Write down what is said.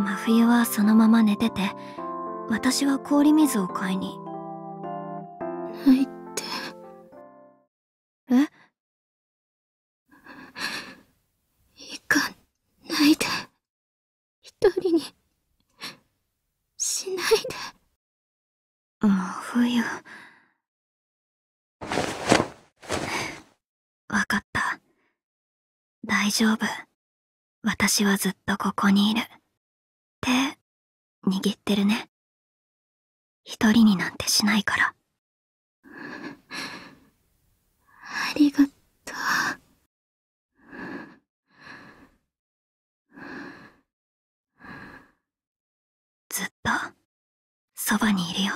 真冬はそのまま寝てて私は氷水を買いに泣いってえ行かないで一人にしないで真冬わかった大丈夫私はずっとここにいる握ってるね一人になんてしないからありがとうずっとそばにいるよ